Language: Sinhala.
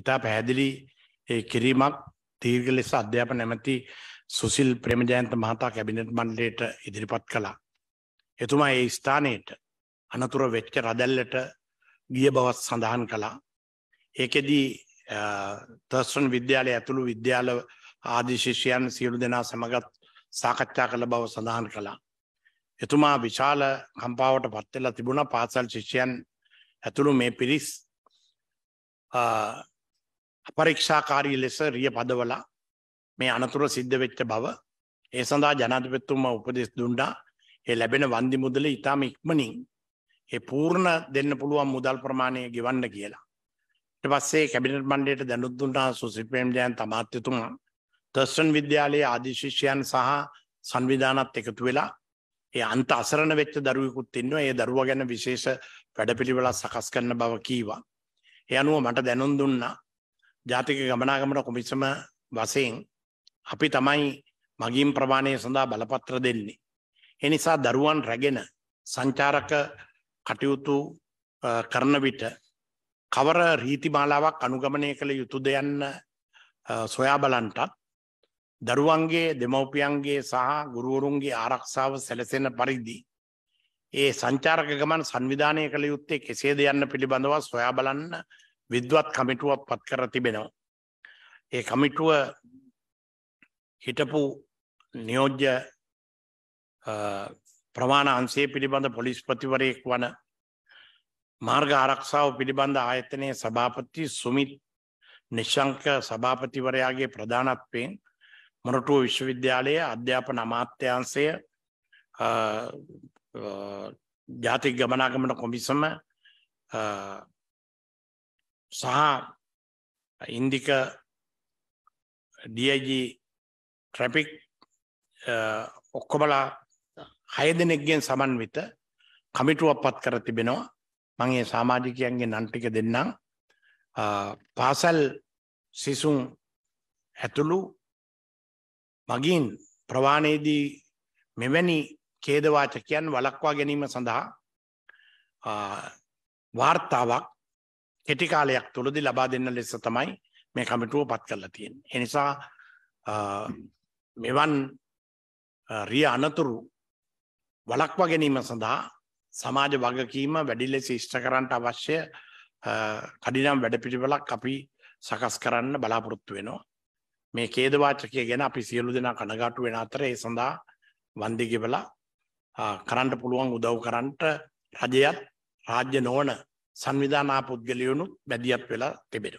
ඉතා පැහැදිලි කිරීමක් තීර්ග ලෙස අධ්‍යාප නැමැති සුසිල් ප්‍රමජයන්ත මහතා කැබිනට් මණ්ඩලයට ඉදිරිපත් කළා. එතුමා ඒ ස්ථානයට අනතුර වෙච්ච රදැල්ලට ගිය බවත් සඳහන් කළා. ඒකෙදී තර්ස්ටන් විද්‍යාලය ඇතුළු විද්‍යාල ආදිශිෂයන් සියලු දෙනා සමගත් සාකච්ඡා කළ බව සඳහන් කළා. එතුමා විශාල කම්පාවට පත්වෙලා තිබුණ පාසල් ශිෂ්‍යයන් ඇතුළු මේ පිරිස් අපරීක්ෂාකාරී ලෙස රිය පදවලා මේ අනතුර සිද්ධ වෙච්ච බව ඒ සඳහා ජනාධිපතිතුමා උපදෙස් දුන්නා ඒ ලැබෙන වන්දි මුදල ඊටම ඉක්මනින් ඒ පූර්ණ දෙන්න පුළුවන් මුදල් ප්‍රමාණය ගෙවන්න කියලා. ඊට පස්සේ කැබිනට් මණ්ඩලයට දැනුත් දුන්නා සුසිත් ප්‍රේමජයන්ත අමාත්‍යතුමා දර්ශන් විද්‍යාලයේ ආදී ශිෂ්‍යයන් සහ සංවිධානත් එකතු වෙලා ඒ අන්ත අසරණ වෙච්ච දරුවෙකුත් ඉන්නවා. ඒ දරුවා ගැන විශේෂ වැඩපිළිවෙලක් සකස් කරන බව කීවා. ඒ අනුව මට දැනුම් දුන්නා ජාතික ගමනාගමන කොමිසම වශයෙන් අපි තමයි මගින් ප්‍රමාණය සඳහා බලපත්‍ර දෙන්නේ. ඒ නිසා දරුවන් රැගෙන සංචාරක කටයුතු කරන විට කවර රීතිමාලාවක් අනුගමනය කළ යුතුද යන්න සොයා බලන්ටත් දරුවන්ගේ දෙමව්පියන්ගේ සහ ගුරුවරුන්ගේ ආරක්ෂාව සැලසෙන පරිදි ඒ සංචාරක ගමන් සංවිධානය කළ යුත්තේ කෙසේද යන්න පිළිබඳව සොයා බලන්න විද්වත් කමිටුවක් පත් කර තිබෙනවා. ඒ කමිටුව හිටපු නියෝජ්‍ය ප්‍රමාණ අන්සේ පිළිබඳ පොලිස්පතිවරයෙක් වන මාර්ග ආරක්ෂාව පිළිබඳ ආයතනයේ සභාපති සුමිත් නිශංක සභාපතිවරයාගේ ප්‍රධානත්වයෙන් මොරටුව විශ්වවිද්‍යාලයේ අධ්‍යාපන අමාත්‍යංශය ජාතික ගමනාගමන කොමිසම සහ ඉන්දික DIG ට්‍රැෆික් ඔක්කොමලා හය දෙනෙක්ගෙන් සමන්විත කමිටුවක් පත් කර තිබෙනවා මම ඒ සමාජිකයන්ගේ නම් ටික දෙන්නම් පාසල් සිසුන් ඇතුළු මගින් ප්‍රවාණයේදී මෙවැනි ඛේදවාචකයන් වළක්වා ගැනීම සඳහා වාර්තාවක් කෙටි කාලයක් තුළදී ලබා දෙන්න ලෙස තමයි මේ කමිටුව පත් කරලා තියෙන්නේ. ඒ නිසා මෙවන් රිය අනතුරු වළක්වා ගැනීම සඳහා සමාජ වගකීම වැඩි ලෙස ඉෂ්ට කරන්න අවශ්‍ය කඩිනම් වැඩපිළිවෙලක් අපි සකස් කරන්න බලාපොරොත්තු වෙනවා. මේ ඛේදවාචකය ගැන අපි සියලු දෙනා කනගාටු වෙන අතර ඒ සඳහා වන්දි ගෙවලා කරන්න පුළුවන් උදව් කරන්නට රජයත් රාජ්‍ය නොවන සංවිධානා පුද්ගලයනුත් බැදිියත් වෙලා තිබෙන.